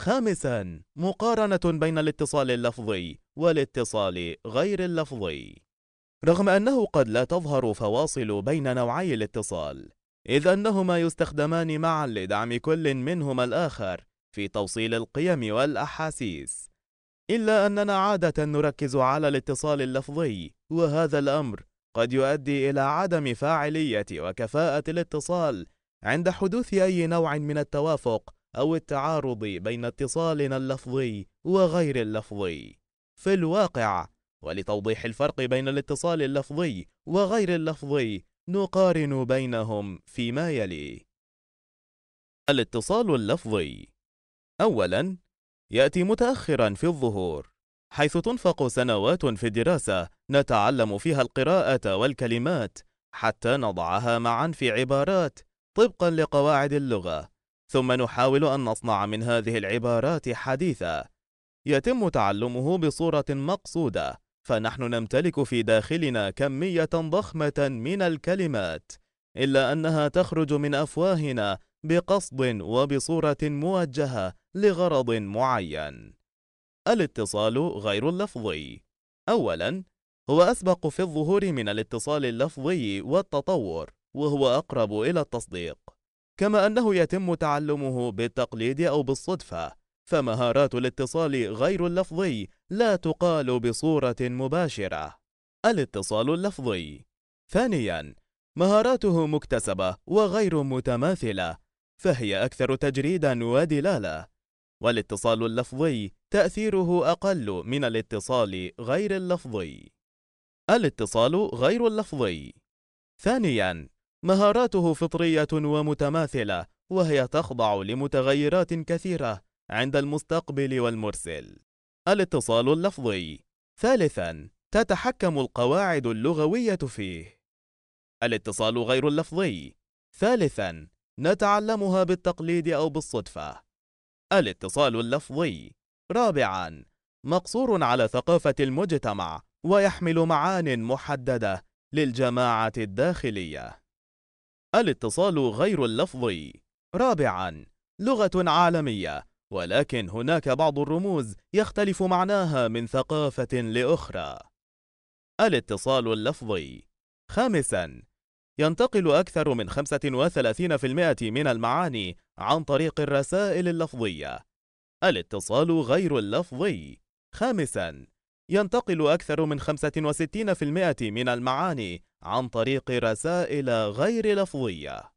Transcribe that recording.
خامساً مقارنة بين الاتصال اللفظي والاتصال غير اللفظي رغم أنه قد لا تظهر فواصل بين نوعي الاتصال إذ أنهما يستخدمان معا لدعم كل منهما الآخر في توصيل القيم والأحاسيس إلا أننا عادة نركز على الاتصال اللفظي وهذا الأمر قد يؤدي إلى عدم فاعلية وكفاءة الاتصال عند حدوث أي نوع من التوافق أو التعارض بين اتصالنا اللفظي وغير اللفظي في الواقع ولتوضيح الفرق بين الاتصال اللفظي وغير اللفظي نقارن بينهم فيما يلي الاتصال اللفظي أولاً يأتي متأخراً في الظهور حيث تنفق سنوات في الدراسة نتعلم فيها القراءة والكلمات حتى نضعها معاً في عبارات طبقاً لقواعد اللغة ثم نحاول أن نصنع من هذه العبارات حديثة يتم تعلمه بصورة مقصودة فنحن نمتلك في داخلنا كمية ضخمة من الكلمات إلا أنها تخرج من أفواهنا بقصد وبصورة موجهة لغرض معين الاتصال غير اللفظي أولاً هو أسبق في الظهور من الاتصال اللفظي والتطور وهو أقرب إلى التصديق كما أنه يتم تعلمه بالتقليد أو بالصدفة فمهارات الاتصال غير اللفظي لا تقال بصورة مباشرة الاتصال اللفظي ثانياً مهاراته مكتسبة وغير متماثلة فهي أكثر تجريداً ودلالة والاتصال اللفظي تأثيره أقل من الاتصال غير اللفظي الاتصال غير اللفظي ثانياً مهاراته فطرية ومتماثلة وهي تخضع لمتغيرات كثيرة عند المستقبل والمرسل الاتصال اللفظي ثالثاً تتحكم القواعد اللغوية فيه الاتصال غير اللفظي ثالثاً نتعلمها بالتقليد أو بالصدفة الاتصال اللفظي رابعاً مقصور على ثقافة المجتمع ويحمل معان محددة للجماعة الداخلية الاتصال غير اللفظي رابعا لغة عالمية ولكن هناك بعض الرموز يختلف معناها من ثقافة لأخرى الاتصال اللفظي خامساً ينتقل أكثر من 35% من المعاني عن طريق الرسائل اللفظية الاتصال غير اللفظي خامساً ينتقل أكثر من 65% من المعاني عن طريق رسائل غير لفظيه